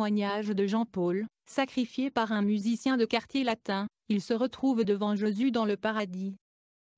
témoignage de Jean-Paul, sacrifié par un musicien de quartier latin, il se retrouve devant Jésus dans le paradis.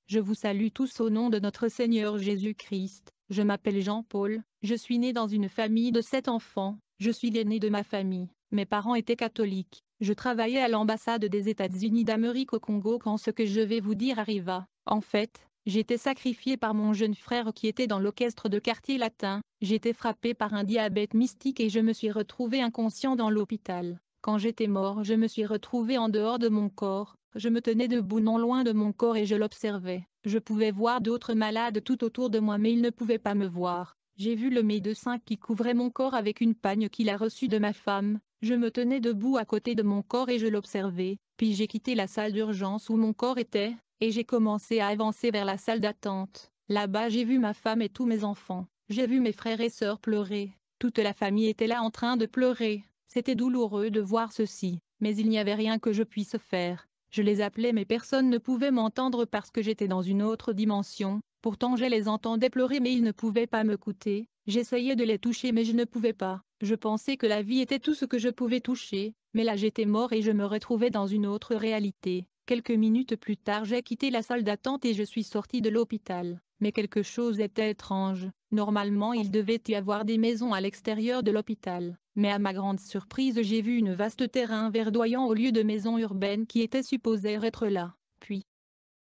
Je vous salue tous au nom de notre Seigneur Jésus-Christ, je m'appelle Jean-Paul, je suis né dans une famille de sept enfants, je suis l'aîné de ma famille, mes parents étaient catholiques, je travaillais à l'ambassade des États-Unis d'Amérique au Congo quand ce que je vais vous dire arriva. En fait, J'étais sacrifié par mon jeune frère qui était dans l'orchestre de quartier latin, j'étais frappé par un diabète mystique et je me suis retrouvé inconscient dans l'hôpital. Quand j'étais mort je me suis retrouvé en dehors de mon corps, je me tenais debout non loin de mon corps et je l'observais. Je pouvais voir d'autres malades tout autour de moi mais ils ne pouvaient pas me voir. J'ai vu le médecin qui couvrait mon corps avec une pagne qu'il a reçue de ma femme. Je me tenais debout à côté de mon corps et je l'observais, puis j'ai quitté la salle d'urgence où mon corps était, et j'ai commencé à avancer vers la salle d'attente. Là-bas j'ai vu ma femme et tous mes enfants, j'ai vu mes frères et sœurs pleurer, toute la famille était là en train de pleurer, c'était douloureux de voir ceci, mais il n'y avait rien que je puisse faire. Je les appelais mais personne ne pouvait m'entendre parce que j'étais dans une autre dimension, pourtant je les entendais pleurer mais ils ne pouvaient pas me coûter. j'essayais de les toucher mais je ne pouvais pas, je pensais que la vie était tout ce que je pouvais toucher, mais là j'étais mort et je me retrouvais dans une autre réalité, Quelques minutes plus tard j'ai quitté la salle d'attente et je suis sorti de l'hôpital. Mais quelque chose était étrange. Normalement il devait y avoir des maisons à l'extérieur de l'hôpital. Mais à ma grande surprise j'ai vu une vaste terrain verdoyant au lieu de maisons urbaines qui étaient supposées être là. Puis,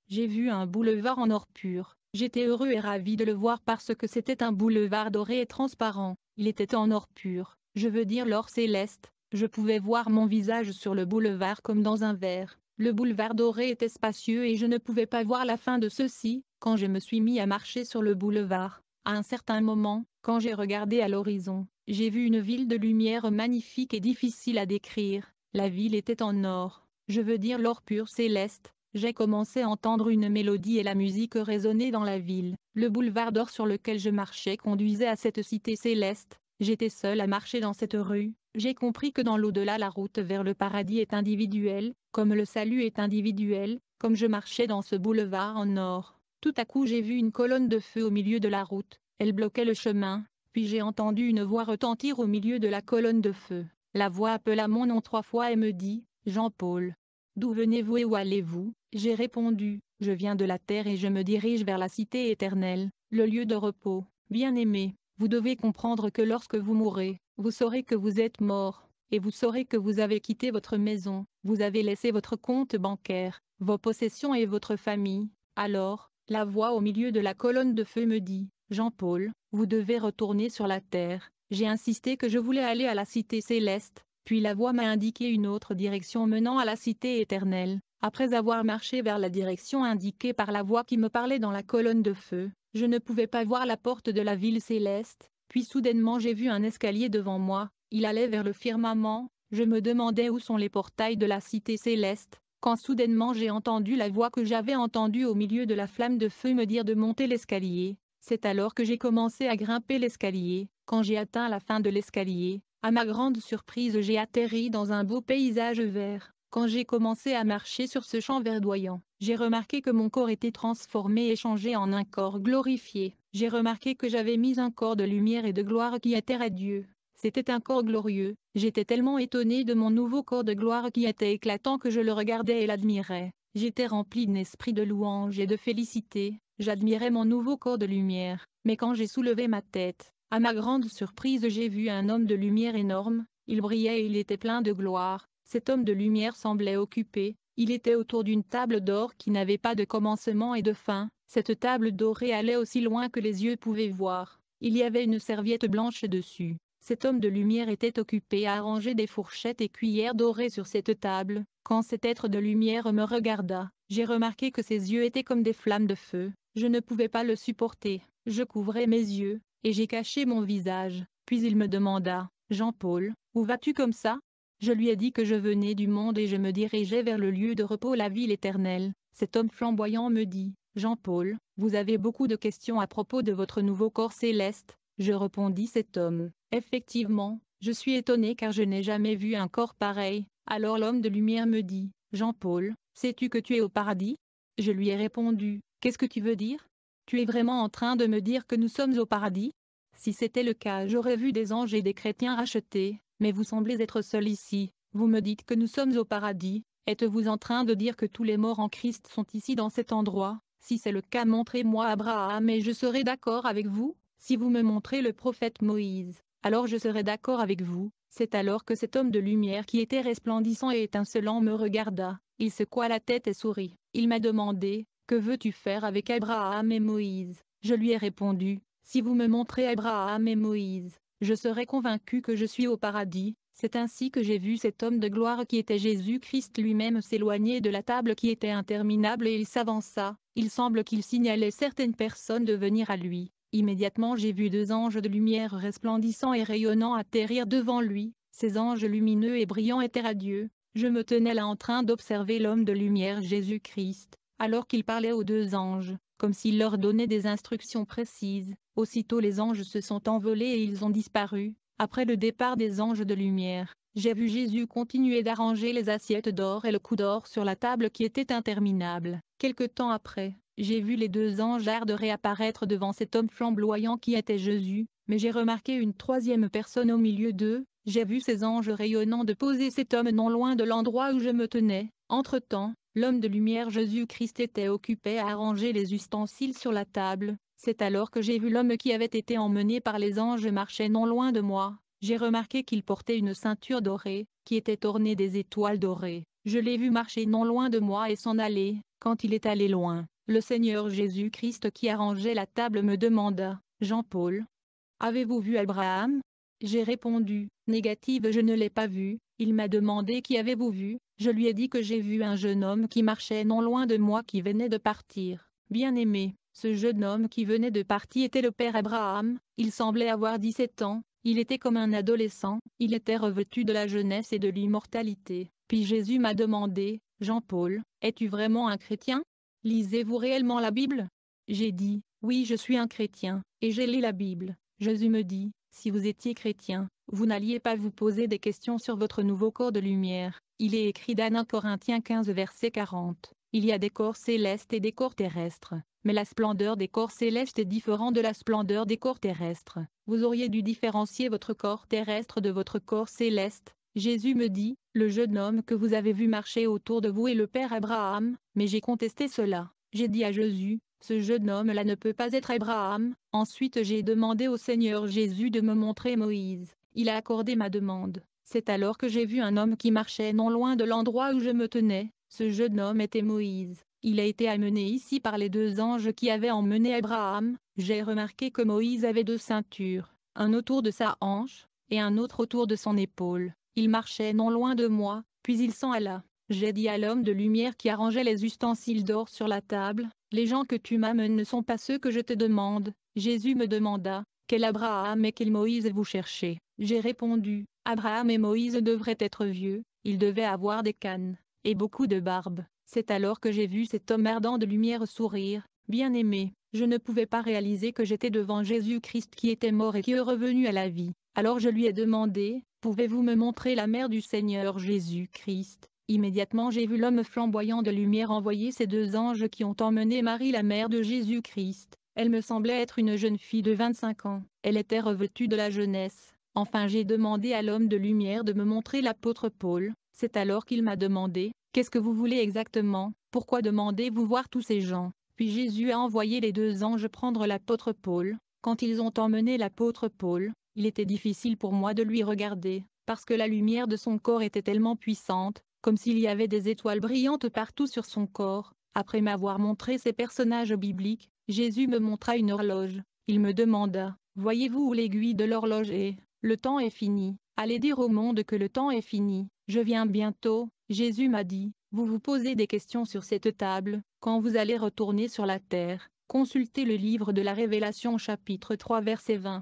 j'ai vu un boulevard en or pur. J'étais heureux et ravi de le voir parce que c'était un boulevard doré et transparent. Il était en or pur, je veux dire l'or céleste. Je pouvais voir mon visage sur le boulevard comme dans un verre. Le boulevard doré était spacieux et je ne pouvais pas voir la fin de ceci, quand je me suis mis à marcher sur le boulevard. À un certain moment, quand j'ai regardé à l'horizon, j'ai vu une ville de lumière magnifique et difficile à décrire. La ville était en or, je veux dire l'or pur céleste. J'ai commencé à entendre une mélodie et la musique résonnait dans la ville. Le boulevard d'or sur lequel je marchais conduisait à cette cité céleste. J'étais seul à marcher dans cette rue, j'ai compris que dans l'au-delà la route vers le paradis est individuelle, comme le salut est individuel, comme je marchais dans ce boulevard en or. Tout à coup j'ai vu une colonne de feu au milieu de la route, elle bloquait le chemin, puis j'ai entendu une voix retentir au milieu de la colonne de feu. La voix appela mon nom trois fois et me dit, Jean-Paul. D'où venez-vous et où allez-vous J'ai répondu, je viens de la terre et je me dirige vers la cité éternelle, le lieu de repos. Bien-aimé, vous devez comprendre que lorsque vous mourrez, vous saurez que vous êtes mort, et vous saurez que vous avez quitté votre maison, vous avez laissé votre compte bancaire, vos possessions et votre famille. Alors, la voix au milieu de la colonne de feu me dit, Jean-Paul, vous devez retourner sur la terre. J'ai insisté que je voulais aller à la cité céleste, puis la voix m'a indiqué une autre direction menant à la cité éternelle. Après avoir marché vers la direction indiquée par la voix qui me parlait dans la colonne de feu, je ne pouvais pas voir la porte de la ville céleste, puis soudainement j'ai vu un escalier devant moi, il allait vers le firmament, je me demandais où sont les portails de la cité céleste, quand soudainement j'ai entendu la voix que j'avais entendue au milieu de la flamme de feu me dire de monter l'escalier, c'est alors que j'ai commencé à grimper l'escalier, quand j'ai atteint la fin de l'escalier, à ma grande surprise j'ai atterri dans un beau paysage vert, quand j'ai commencé à marcher sur ce champ verdoyant, j'ai remarqué que mon corps était transformé et changé en un corps glorifié. J'ai remarqué que j'avais mis un corps de lumière et de gloire qui était à Dieu. C'était un corps glorieux. J'étais tellement étonné de mon nouveau corps de gloire qui était éclatant que je le regardais et l'admirais. J'étais rempli d'un esprit de louange et de félicité. J'admirais mon nouveau corps de lumière. Mais quand j'ai soulevé ma tête, à ma grande surprise j'ai vu un homme de lumière énorme. Il brillait et il était plein de gloire. Cet homme de lumière semblait occupé, il était autour d'une table d'or qui n'avait pas de commencement et de fin, cette table dorée allait aussi loin que les yeux pouvaient voir, il y avait une serviette blanche dessus. Cet homme de lumière était occupé à arranger des fourchettes et cuillères dorées sur cette table, quand cet être de lumière me regarda, j'ai remarqué que ses yeux étaient comme des flammes de feu, je ne pouvais pas le supporter, je couvrais mes yeux, et j'ai caché mon visage, puis il me demanda, Jean-Paul, où vas-tu comme ça je lui ai dit que je venais du monde et je me dirigeais vers le lieu de repos la ville éternelle. Cet homme flamboyant me dit, Jean-Paul, vous avez beaucoup de questions à propos de votre nouveau corps céleste. Je répondis cet homme, effectivement, je suis étonné car je n'ai jamais vu un corps pareil. Alors l'homme de lumière me dit, Jean-Paul, sais-tu que tu es au paradis Je lui ai répondu, qu'est-ce que tu veux dire Tu es vraiment en train de me dire que nous sommes au paradis Si c'était le cas j'aurais vu des anges et des chrétiens rachetés, mais vous semblez être seul ici, vous me dites que nous sommes au paradis, êtes-vous en train de dire que tous les morts en Christ sont ici dans cet endroit Si c'est le cas montrez-moi Abraham et je serai d'accord avec vous, si vous me montrez le prophète Moïse, alors je serai d'accord avec vous, c'est alors que cet homme de lumière qui était resplendissant et étincelant me regarda, il secoua la tête et sourit, il m'a demandé, que veux-tu faire avec Abraham et Moïse Je lui ai répondu, si vous me montrez Abraham et Moïse, je serai convaincu que je suis au paradis, c'est ainsi que j'ai vu cet homme de gloire qui était Jésus-Christ lui-même s'éloigner de la table qui était interminable et il s'avança, il semble qu'il signalait certaines personnes de venir à lui. Immédiatement j'ai vu deux anges de lumière resplendissant et rayonnants atterrir devant lui, ces anges lumineux et brillants étaient radieux, je me tenais là en train d'observer l'homme de lumière Jésus-Christ, alors qu'il parlait aux deux anges, comme s'il leur donnait des instructions précises, Aussitôt les anges se sont envolés et ils ont disparu. Après le départ des anges de lumière, j'ai vu Jésus continuer d'arranger les assiettes d'or et le coup d'or sur la table qui était interminable. Quelque temps après, j'ai vu les deux anges de réapparaître devant cet homme flamboyant qui était Jésus, mais j'ai remarqué une troisième personne au milieu d'eux, j'ai vu ces anges rayonnants de poser cet homme non loin de l'endroit où je me tenais. Entre-temps, l'homme de lumière Jésus-Christ était occupé à arranger les ustensiles sur la table, c'est alors que j'ai vu l'homme qui avait été emmené par les anges marcher non loin de moi. J'ai remarqué qu'il portait une ceinture dorée, qui était ornée des étoiles dorées. Je l'ai vu marcher non loin de moi et s'en aller, quand il est allé loin. Le Seigneur Jésus-Christ qui arrangeait la table me demanda, Jean-Paul, avez-vous vu Abraham J'ai répondu, négative je ne l'ai pas vu, il m'a demandé qui avez-vous vu, je lui ai dit que j'ai vu un jeune homme qui marchait non loin de moi qui venait de partir. Bien-aimé, ce jeune homme qui venait de partir était le père Abraham, il semblait avoir 17 ans, il était comme un adolescent, il était revêtu de la jeunesse et de l'immortalité. Puis Jésus m'a demandé, Jean-Paul, es-tu vraiment un chrétien Lisez-vous réellement la Bible J'ai dit, oui je suis un chrétien, et j'ai lu la Bible. Jésus me dit, si vous étiez chrétien, vous n'alliez pas vous poser des questions sur votre nouveau corps de lumière. Il est écrit dans 1 Corinthiens 15 verset 40. Il y a des corps célestes et des corps terrestres, mais la splendeur des corps célestes est différente de la splendeur des corps terrestres. Vous auriez dû différencier votre corps terrestre de votre corps céleste. Jésus me dit, le jeune homme que vous avez vu marcher autour de vous est le père Abraham, mais j'ai contesté cela. J'ai dit à Jésus, ce jeune homme-là ne peut pas être Abraham. Ensuite j'ai demandé au Seigneur Jésus de me montrer Moïse. Il a accordé ma demande. C'est alors que j'ai vu un homme qui marchait non loin de l'endroit où je me tenais, ce jeune homme était Moïse. Il a été amené ici par les deux anges qui avaient emmené Abraham. J'ai remarqué que Moïse avait deux ceintures, un autour de sa hanche, et un autre autour de son épaule. Il marchait non loin de moi, puis il s'en alla. J'ai dit à l'homme de lumière qui arrangeait les ustensiles d'or sur la table, Les gens que tu m'amènes ne sont pas ceux que je te demande. Jésus me demanda, Quel Abraham et quel Moïse vous cherchez J'ai répondu, Abraham et Moïse devraient être vieux, ils devaient avoir des cannes et beaucoup de barbe. C'est alors que j'ai vu cet homme ardent de lumière sourire, bien-aimé, je ne pouvais pas réaliser que j'étais devant Jésus-Christ qui était mort et qui est revenu à la vie. Alors je lui ai demandé, pouvez-vous me montrer la mère du Seigneur Jésus-Christ Immédiatement j'ai vu l'homme flamboyant de lumière envoyer ces deux anges qui ont emmené Marie la mère de Jésus-Christ. Elle me semblait être une jeune fille de 25 ans. Elle était revêtue de la jeunesse. Enfin j'ai demandé à l'homme de lumière de me montrer l'apôtre Paul, c'est alors qu'il m'a demandé, qu'est-ce que vous voulez exactement, pourquoi demandez-vous voir tous ces gens Puis Jésus a envoyé les deux anges prendre l'apôtre Paul, quand ils ont emmené l'apôtre Paul, il était difficile pour moi de lui regarder, parce que la lumière de son corps était tellement puissante, comme s'il y avait des étoiles brillantes partout sur son corps, après m'avoir montré ces personnages bibliques, Jésus me montra une horloge, il me demanda, voyez-vous où l'aiguille de l'horloge est, le temps est fini, allez dire au monde que le temps est fini, je viens bientôt, Jésus m'a dit, vous vous posez des questions sur cette table, quand vous allez retourner sur la terre, consultez le livre de la Révélation chapitre 3 verset 20.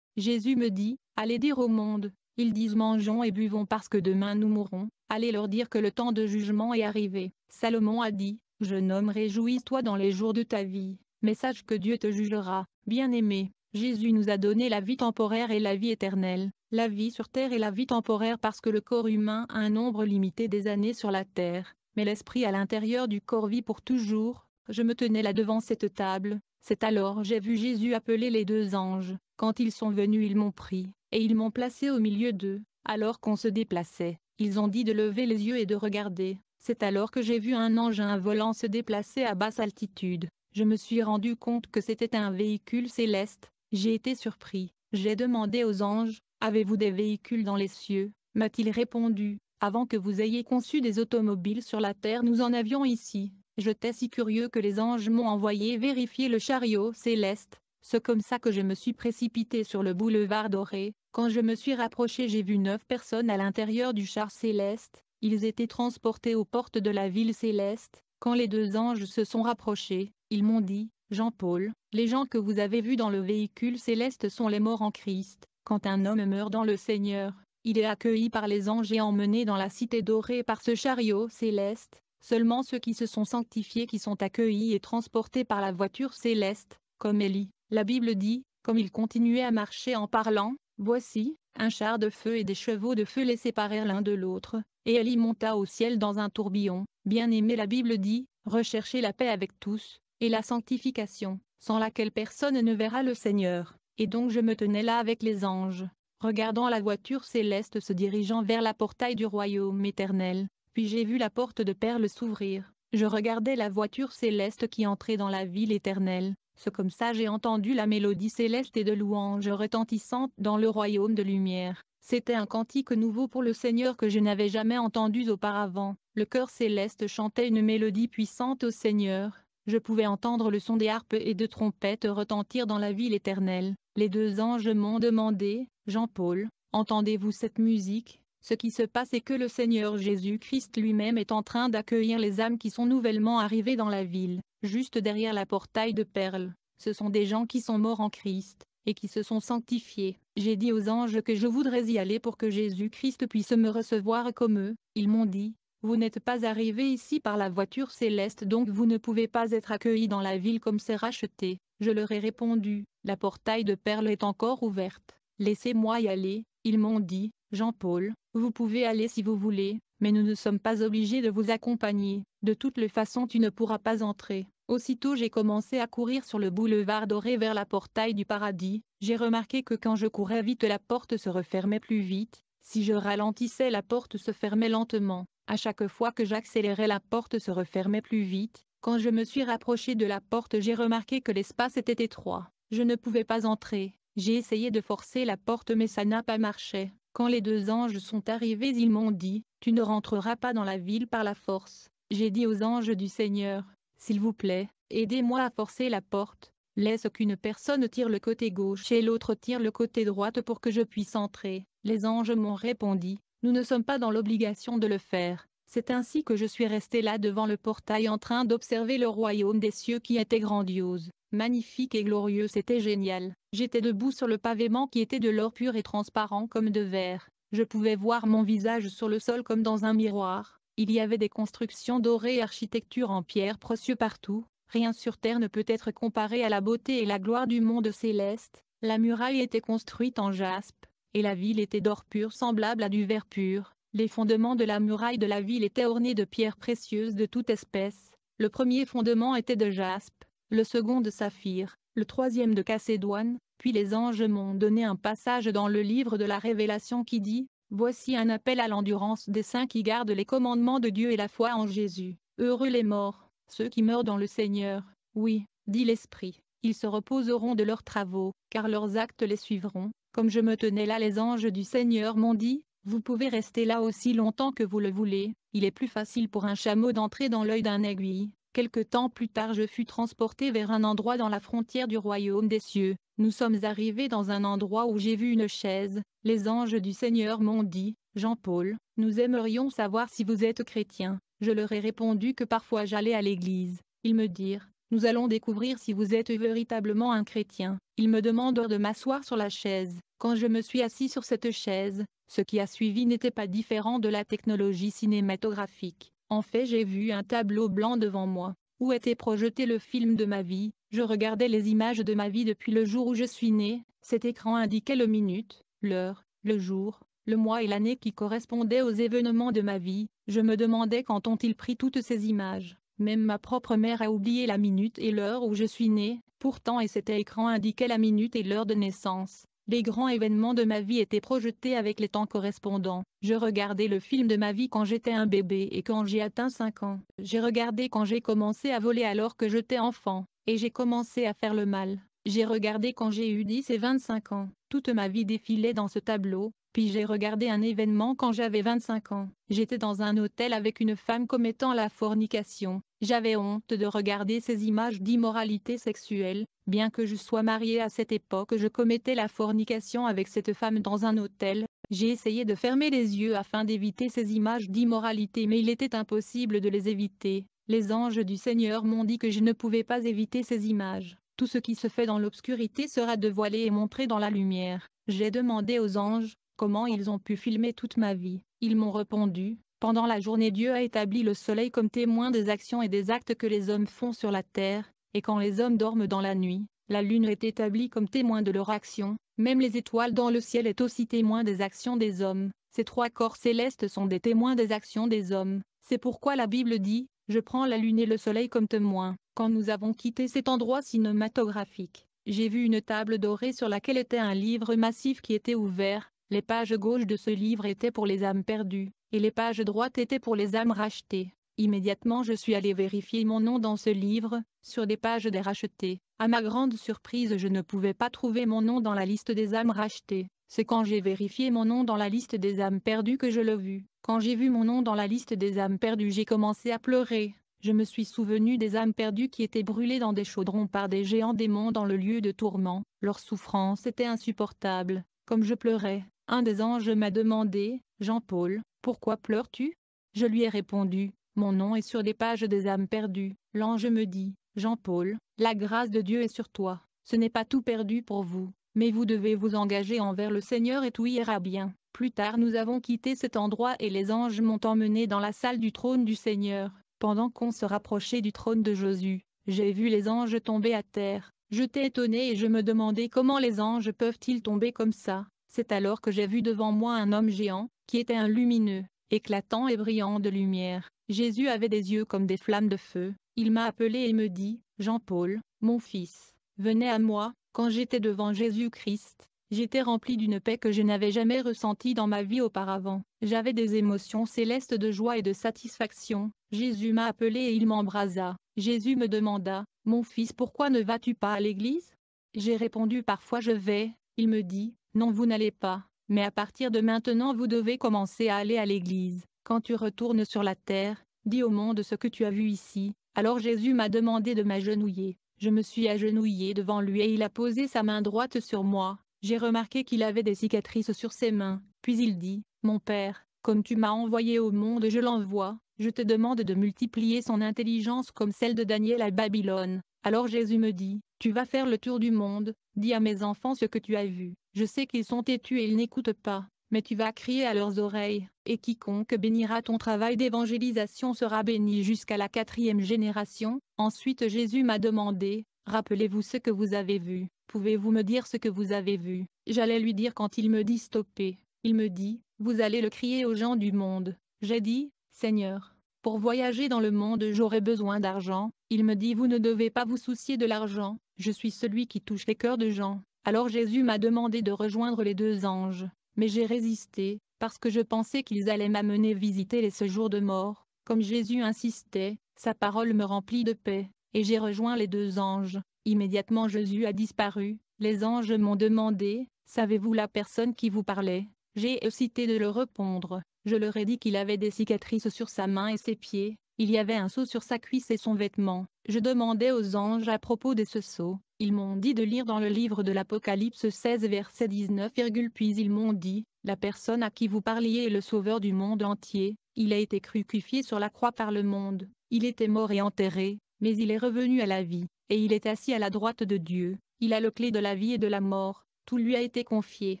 Jésus me dit, allez dire au monde, ils disent mangeons et buvons parce que demain nous mourrons, allez leur dire que le temps de jugement est arrivé. Salomon a dit, jeune homme réjouis-toi dans les jours de ta vie, mais sache que Dieu te jugera, bien-aimé. Jésus nous a donné la vie temporaire et la vie éternelle. La vie sur Terre est la vie temporaire parce que le corps humain a un nombre limité des années sur la Terre, mais l'esprit à l'intérieur du corps vit pour toujours. Je me tenais là devant cette table, c'est alors j'ai vu Jésus appeler les deux anges. Quand ils sont venus ils m'ont pris, et ils m'ont placé au milieu d'eux, alors qu'on se déplaçait. Ils ont dit de lever les yeux et de regarder. C'est alors que j'ai vu un ange un volant se déplacer à basse altitude. Je me suis rendu compte que c'était un véhicule céleste. J'ai été surpris. J'ai demandé aux anges, Avez-vous des véhicules dans les cieux m'a-t-il répondu. Avant que vous ayez conçu des automobiles sur la terre, nous en avions ici. J'étais si curieux que les anges m'ont envoyé vérifier le chariot céleste. C'est comme ça que je me suis précipité sur le boulevard doré. Quand je me suis rapproché, j'ai vu neuf personnes à l'intérieur du char céleste. Ils étaient transportés aux portes de la ville céleste. Quand les deux anges se sont rapprochés, ils m'ont dit, Jean-Paul, les gens que vous avez vus dans le véhicule céleste sont les morts en Christ, quand un homme meurt dans le Seigneur, il est accueilli par les anges et emmené dans la cité dorée par ce chariot céleste, seulement ceux qui se sont sanctifiés qui sont accueillis et transportés par la voiture céleste, comme Élie. La Bible dit, comme il continuait à marcher en parlant, Voici, un char de feu et des chevaux de feu les séparèrent l'un de l'autre, et Élie monta au ciel dans un tourbillon. Bien aimé la Bible dit, recherchez la paix avec tous, et la sanctification, sans laquelle personne ne verra le Seigneur et donc je me tenais là avec les anges, regardant la voiture céleste se dirigeant vers la portail du royaume éternel, puis j'ai vu la porte de perles s'ouvrir, je regardais la voiture céleste qui entrait dans la ville éternelle, C'est comme ça j'ai entendu la mélodie céleste et de louanges retentissantes dans le royaume de lumière. C'était un cantique nouveau pour le Seigneur que je n'avais jamais entendu auparavant. Le cœur céleste chantait une mélodie puissante au Seigneur, je pouvais entendre le son des harpes et de trompettes retentir dans la ville éternelle. Les deux anges m'ont demandé, Jean-Paul, entendez-vous cette musique Ce qui se passe est que le Seigneur Jésus-Christ lui-même est en train d'accueillir les âmes qui sont nouvellement arrivées dans la ville, juste derrière la portail de perles. Ce sont des gens qui sont morts en Christ, et qui se sont sanctifiés. J'ai dit aux anges que je voudrais y aller pour que Jésus-Christ puisse me recevoir comme eux. Ils m'ont dit, vous n'êtes pas arrivé ici par la voiture céleste donc vous ne pouvez pas être accueilli dans la ville comme c'est racheté. Je leur ai répondu, la portail de perles est encore ouverte. Laissez-moi y aller, ils m'ont dit, Jean-Paul, vous pouvez aller si vous voulez, mais nous ne sommes pas obligés de vous accompagner, de toutes les façons tu ne pourras pas entrer. Aussitôt j'ai commencé à courir sur le boulevard doré vers la portail du paradis, j'ai remarqué que quand je courais vite la porte se refermait plus vite, si je ralentissais la porte se fermait lentement. À chaque fois que j'accélérais la porte se refermait plus vite, quand je me suis rapproché de la porte j'ai remarqué que l'espace était étroit, je ne pouvais pas entrer, j'ai essayé de forcer la porte mais ça n'a pas marché, quand les deux anges sont arrivés ils m'ont dit, tu ne rentreras pas dans la ville par la force, j'ai dit aux anges du Seigneur, s'il vous plaît, aidez-moi à forcer la porte, laisse qu'une personne tire le côté gauche et l'autre tire le côté droite pour que je puisse entrer, les anges m'ont répondu, nous ne sommes pas dans l'obligation de le faire. C'est ainsi que je suis resté là devant le portail en train d'observer le royaume des cieux qui était grandiose, magnifique et glorieux, c'était génial. J'étais debout sur le pavement qui était de l'or pur et transparent comme de verre. Je pouvais voir mon visage sur le sol comme dans un miroir. Il y avait des constructions dorées et architecture en pierre précieux partout. Rien sur terre ne peut être comparé à la beauté et la gloire du monde céleste. La muraille était construite en jaspe, et la ville était d'or pur semblable à du verre pur. Les fondements de la muraille de la ville étaient ornés de pierres précieuses de toute espèce. Le premier fondement était de jaspe, le second de saphir, le troisième de cassédoine. puis les anges m'ont donné un passage dans le livre de la Révélation qui dit « Voici un appel à l'endurance des saints qui gardent les commandements de Dieu et la foi en Jésus. Heureux les morts, ceux qui meurent dans le Seigneur. Oui, dit l'Esprit, ils se reposeront de leurs travaux, car leurs actes les suivront. Comme je me tenais là les anges du Seigneur m'ont dit, vous pouvez rester là aussi longtemps que vous le voulez, il est plus facile pour un chameau d'entrer dans l'œil d'un aiguille. Quelque temps plus tard je fus transporté vers un endroit dans la frontière du royaume des cieux. Nous sommes arrivés dans un endroit où j'ai vu une chaise, les anges du Seigneur m'ont dit, Jean-Paul, nous aimerions savoir si vous êtes chrétien. Je leur ai répondu que parfois j'allais à l'église. Ils me dirent, nous allons découvrir si vous êtes véritablement un chrétien. Il me demande de m'asseoir sur la chaise. Quand je me suis assis sur cette chaise, ce qui a suivi n'était pas différent de la technologie cinématographique. En fait j'ai vu un tableau blanc devant moi, où était projeté le film de ma vie, je regardais les images de ma vie depuis le jour où je suis né, cet écran indiquait le minute, l'heure, le jour, le mois et l'année qui correspondaient aux événements de ma vie, je me demandais quand ont-ils pris toutes ces images. Même ma propre mère a oublié la minute et l'heure où je suis né, pourtant et cet écran indiquait la minute et l'heure de naissance. Les grands événements de ma vie étaient projetés avec les temps correspondants. Je regardais le film de ma vie quand j'étais un bébé et quand j'ai atteint 5 ans. J'ai regardé quand j'ai commencé à voler alors que j'étais enfant, et j'ai commencé à faire le mal. J'ai regardé quand j'ai eu 10 et 25 ans. Toute ma vie défilait dans ce tableau, puis j'ai regardé un événement quand j'avais 25 ans. J'étais dans un hôtel avec une femme commettant la fornication. J'avais honte de regarder ces images d'immoralité sexuelle, bien que je sois mariée à cette époque je commettais la fornication avec cette femme dans un hôtel, j'ai essayé de fermer les yeux afin d'éviter ces images d'immoralité mais il était impossible de les éviter, les anges du Seigneur m'ont dit que je ne pouvais pas éviter ces images, tout ce qui se fait dans l'obscurité sera dévoilé et montré dans la lumière, j'ai demandé aux anges, comment ils ont pu filmer toute ma vie, ils m'ont répondu, pendant la journée Dieu a établi le soleil comme témoin des actions et des actes que les hommes font sur la terre, et quand les hommes dorment dans la nuit, la lune est établie comme témoin de leurs actions, même les étoiles dans le ciel est aussi témoin des actions des hommes, ces trois corps célestes sont des témoins des actions des hommes, c'est pourquoi la Bible dit, je prends la lune et le soleil comme témoins, quand nous avons quitté cet endroit cinématographique, j'ai vu une table dorée sur laquelle était un livre massif qui était ouvert, les pages gauches de ce livre étaient pour les âmes perdues, et les pages droites étaient pour les âmes rachetées. Immédiatement je suis allé vérifier mon nom dans ce livre, sur des pages des rachetés. À ma grande surprise je ne pouvais pas trouver mon nom dans la liste des âmes rachetées. C'est quand j'ai vérifié mon nom dans la liste des âmes perdues que je l'ai vu. Quand j'ai vu mon nom dans la liste des âmes perdues j'ai commencé à pleurer. Je me suis souvenu des âmes perdues qui étaient brûlées dans des chaudrons par des géants démons dans le lieu de tourment. Leur souffrance était insupportable. Comme je pleurais, un des anges m'a demandé, Jean-Paul, pourquoi pleures-tu Je lui ai répondu, Mon nom est sur les pages des âmes perdues. L'ange me dit, Jean-Paul, la grâce de Dieu est sur toi, ce n'est pas tout perdu pour vous, mais vous devez vous engager envers le Seigneur et tout ira bien. Plus tard nous avons quitté cet endroit et les anges m'ont emmené dans la salle du trône du Seigneur. Pendant qu'on se rapprochait du trône de Jésus, j'ai vu les anges tomber à terre. Je t'ai étonné et je me demandais comment les anges peuvent-ils tomber comme ça. C'est alors que j'ai vu devant moi un homme géant, qui était un lumineux, éclatant et brillant de lumière. Jésus avait des yeux comme des flammes de feu. Il m'a appelé et me dit, Jean-Paul, mon fils, venez à moi, quand j'étais devant Jésus-Christ, j'étais rempli d'une paix que je n'avais jamais ressentie dans ma vie auparavant. J'avais des émotions célestes de joie et de satisfaction. Jésus m'a appelé et il m'embrasa. Jésus me demanda, Mon fils pourquoi ne vas-tu pas à l'église J'ai répondu parfois je vais, il me dit, Non vous n'allez pas, mais à partir de maintenant vous devez commencer à aller à l'église. Quand tu retournes sur la terre, dis au monde ce que tu as vu ici. Alors Jésus m'a demandé de m'agenouiller. Je me suis agenouillé devant lui et il a posé sa main droite sur moi. J'ai remarqué qu'il avait des cicatrices sur ses mains. Puis il dit, Mon Père, comme tu m'as envoyé au monde je l'envoie, je te demande de multiplier son intelligence comme celle de Daniel à Babylone. Alors Jésus me dit, tu vas faire le tour du monde, dis à mes enfants ce que tu as vu. Je sais qu'ils sont têtus et ils n'écoutent pas, mais tu vas crier à leurs oreilles, et quiconque bénira ton travail d'évangélisation sera béni jusqu'à la quatrième génération. Ensuite Jésus m'a demandé, rappelez-vous ce que vous avez vu, pouvez-vous me dire ce que vous avez vu J'allais lui dire quand il me dit stopper, il me dit, vous allez le crier aux gens du monde. J'ai dit, Seigneur, pour voyager dans le monde j'aurai besoin d'argent, il me dit vous ne devez pas vous soucier de l'argent, je suis celui qui touche les cœurs de gens. Alors Jésus m'a demandé de rejoindre les deux anges, mais j'ai résisté, parce que je pensais qu'ils allaient m'amener visiter les séjours de mort. Comme Jésus insistait, sa parole me remplit de paix, et j'ai rejoint les deux anges. Immédiatement Jésus a disparu, les anges m'ont demandé, savez-vous la personne qui vous parlait J'ai hésité de le répondre, je leur ai dit qu'il avait des cicatrices sur sa main et ses pieds, il y avait un seau sur sa cuisse et son vêtement, je demandais aux anges à propos de ce sceau, ils m'ont dit de lire dans le livre de l'Apocalypse 16 verset 19, puis ils m'ont dit, la personne à qui vous parliez est le sauveur du monde entier, il a été crucifié sur la croix par le monde, il était mort et enterré, mais il est revenu à la vie, et il est assis à la droite de Dieu, il a le clé de la vie et de la mort, tout lui a été confié.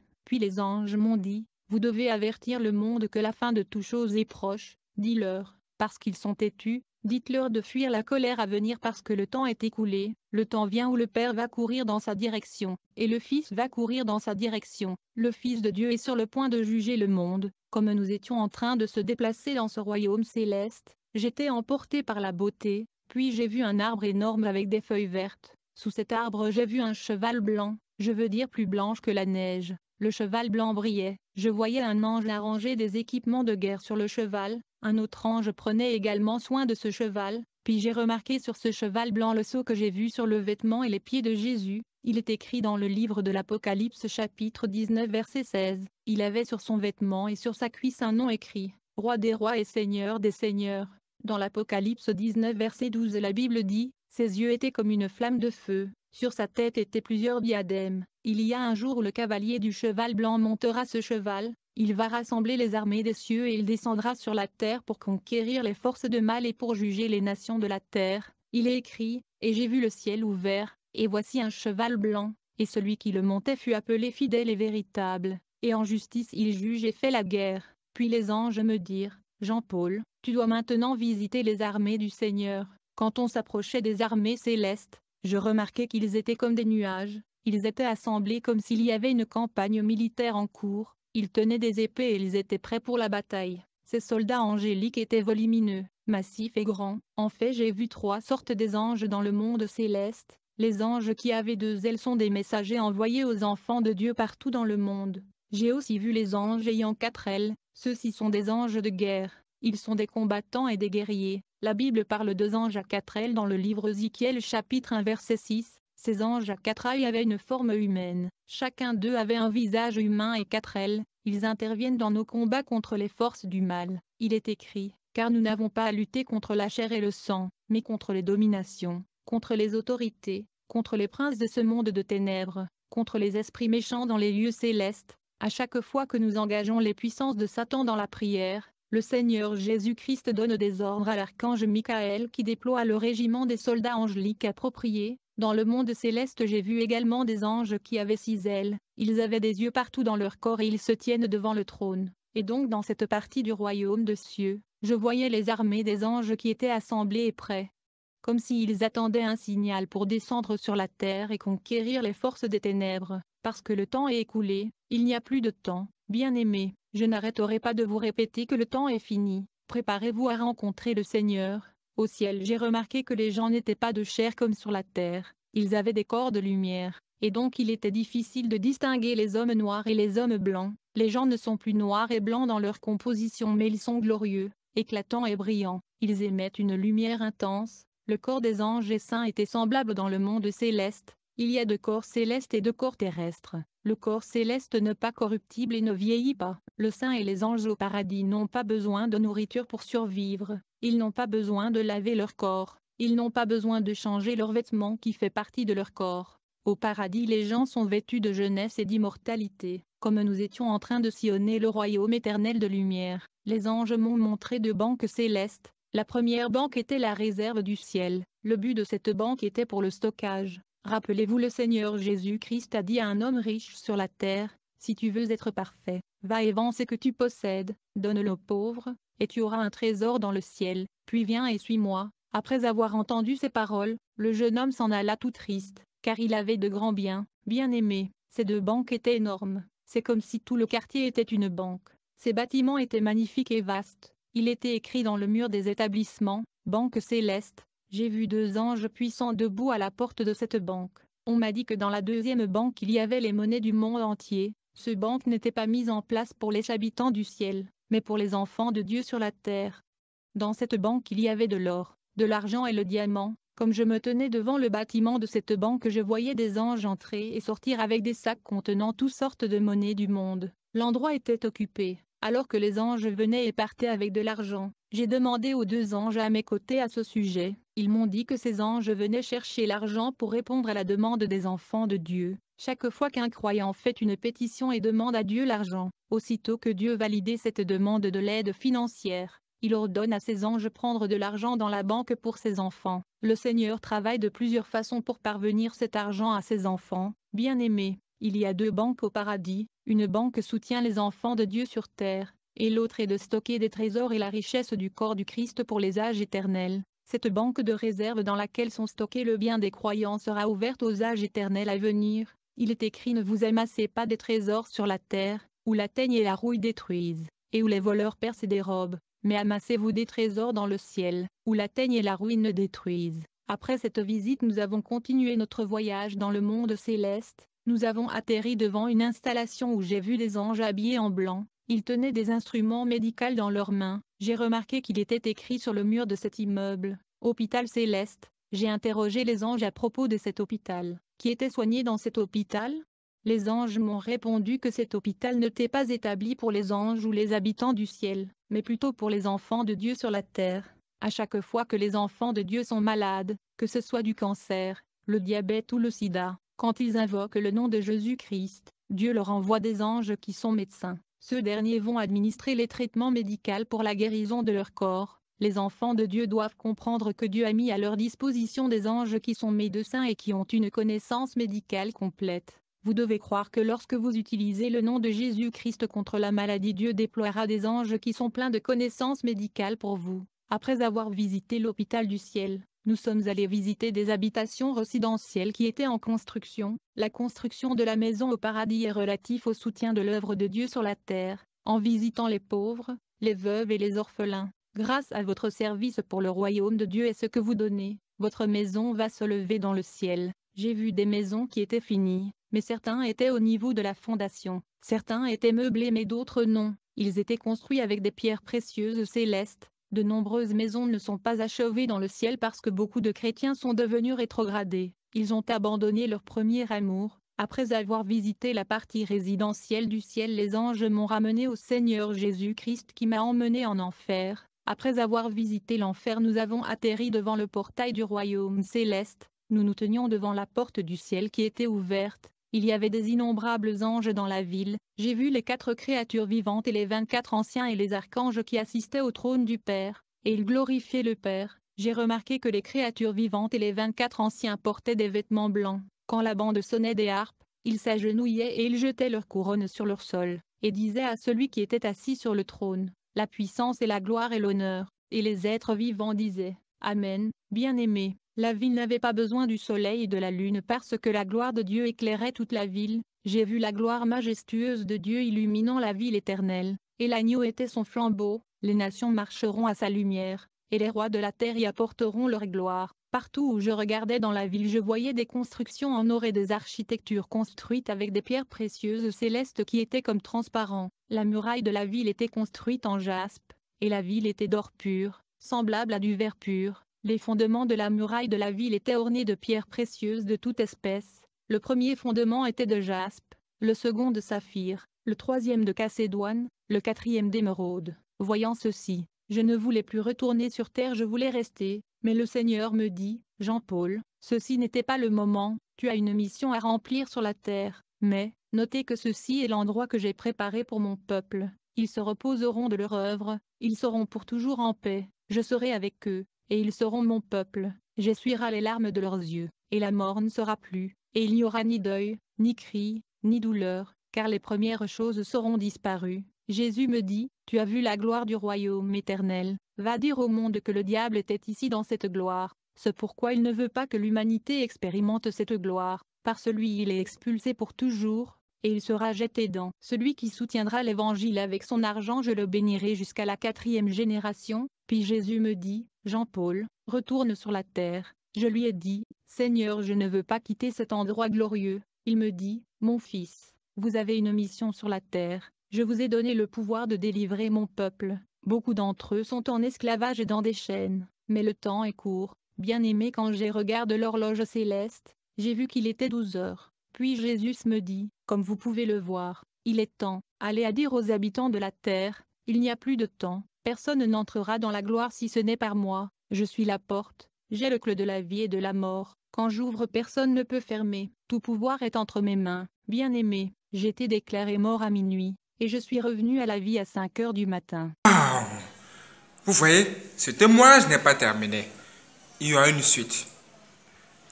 Puis les anges m'ont dit, vous devez avertir le monde que la fin de tout chose est proche, dis-leur, parce qu'ils sont têtus, Dites-leur de fuir la colère à venir parce que le temps est écoulé, le temps vient où le Père va courir dans sa direction, et le Fils va courir dans sa direction, le Fils de Dieu est sur le point de juger le monde, comme nous étions en train de se déplacer dans ce royaume céleste, j'étais emporté par la beauté, puis j'ai vu un arbre énorme avec des feuilles vertes, sous cet arbre j'ai vu un cheval blanc, je veux dire plus blanche que la neige, le cheval blanc brillait, je voyais un ange arranger des équipements de guerre sur le cheval, un autre ange prenait également soin de ce cheval, puis j'ai remarqué sur ce cheval blanc le sceau que j'ai vu sur le vêtement et les pieds de Jésus, il est écrit dans le livre de l'Apocalypse chapitre 19 verset 16, il avait sur son vêtement et sur sa cuisse un nom écrit, Roi des rois et Seigneur des seigneurs. Dans l'Apocalypse 19 verset 12 la Bible dit, Ses yeux étaient comme une flamme de feu, sur sa tête étaient plusieurs diadèmes, il y a un jour où le cavalier du cheval blanc montera ce cheval, il va rassembler les armées des cieux et il descendra sur la terre pour conquérir les forces de mal et pour juger les nations de la terre. Il est écrit, Et j'ai vu le ciel ouvert, et voici un cheval blanc, et celui qui le montait fut appelé fidèle et véritable, et en justice il juge et fait la guerre. Puis les anges me dirent, Jean-Paul, tu dois maintenant visiter les armées du Seigneur. Quand on s'approchait des armées célestes, je remarquai qu'ils étaient comme des nuages, ils étaient assemblés comme s'il y avait une campagne militaire en cours, ils tenaient des épées et ils étaient prêts pour la bataille. Ces soldats angéliques étaient volumineux, massifs et grands. En fait j'ai vu trois sortes des anges dans le monde céleste. Les anges qui avaient deux ailes sont des messagers envoyés aux enfants de Dieu partout dans le monde. J'ai aussi vu les anges ayant quatre ailes, ceux-ci sont des anges de guerre, ils sont des combattants et des guerriers. La Bible parle deux anges à quatre ailes dans le livre Ézéchiel chapitre 1 verset 6, ces anges à quatre ailes avaient une forme humaine, chacun d'eux avait un visage humain et quatre ailes, ils interviennent dans nos combats contre les forces du mal, il est écrit, car nous n'avons pas à lutter contre la chair et le sang, mais contre les dominations, contre les autorités, contre les princes de ce monde de ténèbres, contre les esprits méchants dans les lieux célestes, à chaque fois que nous engageons les puissances de Satan dans la prière, le Seigneur Jésus-Christ donne des ordres à l'archange Michael qui déploie le régiment des soldats angéliques appropriés, dans le monde céleste j'ai vu également des anges qui avaient six ailes, ils avaient des yeux partout dans leur corps et ils se tiennent devant le trône. Et donc dans cette partie du royaume de cieux, je voyais les armées des anges qui étaient assemblés et prêts. Comme s'ils attendaient un signal pour descendre sur la terre et conquérir les forces des ténèbres, parce que le temps est écoulé, il n'y a plus de temps, bien aimé, je n'arrêterai pas de vous répéter que le temps est fini, préparez-vous à rencontrer le Seigneur, au ciel j'ai remarqué que les gens n'étaient pas de chair comme sur la terre, ils avaient des corps de lumière, et donc il était difficile de distinguer les hommes noirs et les hommes blancs, les gens ne sont plus noirs et blancs dans leur composition mais ils sont glorieux, éclatants et brillants, ils émettent une lumière intense, le corps des anges et saints était semblable dans le monde céleste, il y a de corps célestes et de corps terrestres, le corps céleste n'est pas corruptible et ne vieillit pas, le saint et les anges au paradis n'ont pas besoin de nourriture pour survivre, ils n'ont pas besoin de laver leur corps, ils n'ont pas besoin de changer leur vêtement qui fait partie de leur corps. Au paradis les gens sont vêtus de jeunesse et d'immortalité, comme nous étions en train de sillonner le royaume éternel de lumière. Les anges m'ont montré deux banques célestes, la première banque était la réserve du ciel, le but de cette banque était pour le stockage. Rappelez-vous le Seigneur Jésus-Christ a dit à un homme riche sur la terre, si tu veux être parfait, va et vends ce que tu possèdes, donne-le aux pauvres, et tu auras un trésor dans le ciel, puis viens et suis-moi. Après avoir entendu ces paroles, le jeune homme s'en alla tout triste, car il avait de grands biens, bien aimés, ces deux banques étaient énormes, c'est comme si tout le quartier était une banque, ces bâtiments étaient magnifiques et vastes, il était écrit dans le mur des établissements, Banque céleste, j'ai vu deux anges puissants debout à la porte de cette banque. On m'a dit que dans la deuxième banque il y avait les monnaies du monde entier, ce banque n'était pas mise en place pour les habitants du ciel, mais pour les enfants de Dieu sur la terre. Dans cette banque il y avait de l'or, de l'argent et le diamant, comme je me tenais devant le bâtiment de cette banque je voyais des anges entrer et sortir avec des sacs contenant toutes sortes de monnaies du monde. L'endroit était occupé, alors que les anges venaient et partaient avec de l'argent. J'ai demandé aux deux anges à mes côtés à ce sujet. Ils m'ont dit que ces anges venaient chercher l'argent pour répondre à la demande des enfants de Dieu. Chaque fois qu'un croyant fait une pétition et demande à Dieu l'argent, aussitôt que Dieu valide cette demande de l'aide financière, il ordonne à ses anges prendre de l'argent dans la banque pour ses enfants. Le Seigneur travaille de plusieurs façons pour parvenir cet argent à ses enfants. Bien-aimés, il y a deux banques au paradis, une banque soutient les enfants de Dieu sur terre, et l'autre est de stocker des trésors et la richesse du corps du Christ pour les âges éternels. Cette banque de réserve dans laquelle sont stockés le bien des croyants sera ouverte aux âges éternels à venir, il est écrit Ne vous amassez pas des trésors sur la terre, où la teigne et la rouille détruisent, et où les voleurs percent des robes, mais amassez-vous des trésors dans le ciel, où la teigne et la rouille ne détruisent. Après cette visite nous avons continué notre voyage dans le monde céleste, nous avons atterri devant une installation où j'ai vu des anges habillés en blanc, ils tenaient des instruments médicaux dans leurs mains, j'ai remarqué qu'il était écrit sur le mur de cet immeuble, Hôpital Céleste, j'ai interrogé les anges à propos de cet hôpital qui était soigné dans cet hôpital Les anges m'ont répondu que cet hôpital n'était pas établi pour les anges ou les habitants du ciel, mais plutôt pour les enfants de Dieu sur la terre. À chaque fois que les enfants de Dieu sont malades, que ce soit du cancer, le diabète ou le sida, quand ils invoquent le nom de Jésus-Christ, Dieu leur envoie des anges qui sont médecins. Ceux derniers vont administrer les traitements médicaux pour la guérison de leur corps, les enfants de Dieu doivent comprendre que Dieu a mis à leur disposition des anges qui sont médecins et qui ont une connaissance médicale complète. Vous devez croire que lorsque vous utilisez le nom de Jésus-Christ contre la maladie, Dieu déploiera des anges qui sont pleins de connaissances médicales pour vous. Après avoir visité l'hôpital du ciel, nous sommes allés visiter des habitations résidentielles qui étaient en construction. La construction de la maison au paradis est relative au soutien de l'œuvre de Dieu sur la terre, en visitant les pauvres, les veuves et les orphelins grâce à votre service pour le royaume de Dieu et ce que vous donnez, votre maison va se lever dans le ciel. J'ai vu des maisons qui étaient finies, mais certains étaient au niveau de la fondation, certains étaient meublés mais d'autres non, ils étaient construits avec des pierres précieuses célestes, de nombreuses maisons ne sont pas achevées dans le ciel parce que beaucoup de chrétiens sont devenus rétrogradés, ils ont abandonné leur premier amour, après avoir visité la partie résidentielle du ciel les anges m'ont ramené au Seigneur Jésus-Christ qui m'a emmené en enfer, après avoir visité l'enfer nous avons atterri devant le portail du royaume céleste, nous nous tenions devant la porte du ciel qui était ouverte, il y avait des innombrables anges dans la ville, j'ai vu les quatre créatures vivantes et les vingt-quatre anciens et les archanges qui assistaient au trône du Père, et ils glorifiaient le Père. J'ai remarqué que les créatures vivantes et les vingt-quatre anciens portaient des vêtements blancs. Quand la bande sonnait des harpes, ils s'agenouillaient et ils jetaient leurs couronnes sur leur sol, et disaient à celui qui était assis sur le trône, la puissance et la gloire et l'honneur, et les êtres vivants disaient, Amen, bien-aimé, la ville n'avait pas besoin du soleil et de la lune parce que la gloire de Dieu éclairait toute la ville, j'ai vu la gloire majestueuse de Dieu illuminant la ville éternelle, et l'agneau était son flambeau, les nations marcheront à sa lumière, et les rois de la terre y apporteront leur gloire. Partout où je regardais dans la ville je voyais des constructions en or et des architectures construites avec des pierres précieuses célestes qui étaient comme transparents. La muraille de la ville était construite en jaspe, et la ville était d'or pur, semblable à du verre pur. Les fondements de la muraille de la ville étaient ornés de pierres précieuses de toute espèce. Le premier fondement était de jaspe, le second de saphir, le troisième de cassédoine, le quatrième d'émeraude. Voyant ceci, je ne voulais plus retourner sur terre, je voulais rester, mais le Seigneur me dit, Jean-Paul, ceci n'était pas le moment, tu as une mission à remplir sur la terre, mais, Notez que ceci est l'endroit que j'ai préparé pour mon peuple. Ils se reposeront de leur œuvre, ils seront pour toujours en paix, je serai avec eux, et ils seront mon peuple. J'essuierai les larmes de leurs yeux, et la mort ne sera plus, et il n'y aura ni deuil, ni cri, ni douleur, car les premières choses seront disparues. Jésus me dit, Tu as vu la gloire du royaume éternel, va dire au monde que le diable était ici dans cette gloire, ce pourquoi il ne veut pas que l'humanité expérimente cette gloire, par celui il est expulsé pour toujours, et il sera jeté dans. Celui qui soutiendra l'évangile avec son argent je le bénirai jusqu'à la quatrième génération, puis Jésus me dit, Jean-Paul, retourne sur la terre, je lui ai dit, Seigneur je ne veux pas quitter cet endroit glorieux, il me dit, Mon fils, vous avez une mission sur la terre, je vous ai donné le pouvoir de délivrer mon peuple, beaucoup d'entre eux sont en esclavage et dans des chaînes, mais le temps est court, bien aimé quand j'ai regardé l'horloge céleste, j'ai vu qu'il était douze heures. Puis Jésus me dit, comme vous pouvez le voir, il est temps, allez à dire aux habitants de la terre, il n'y a plus de temps, personne n'entrera dans la gloire si ce n'est par moi, je suis la porte, j'ai le clé de la vie et de la mort, quand j'ouvre personne ne peut fermer, tout pouvoir est entre mes mains, bien-aimé, j'étais déclaré mort à minuit, et je suis revenu à la vie à 5 heures du matin. Vous voyez, ce témoignage n'est pas terminé. Il y a une suite.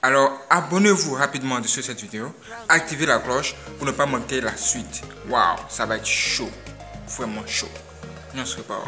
Alors abonnez-vous rapidement sur cette vidéo, activez la cloche pour ne pas manquer la suite. Waouh, ça va être chaud, vraiment chaud. N'en serait pas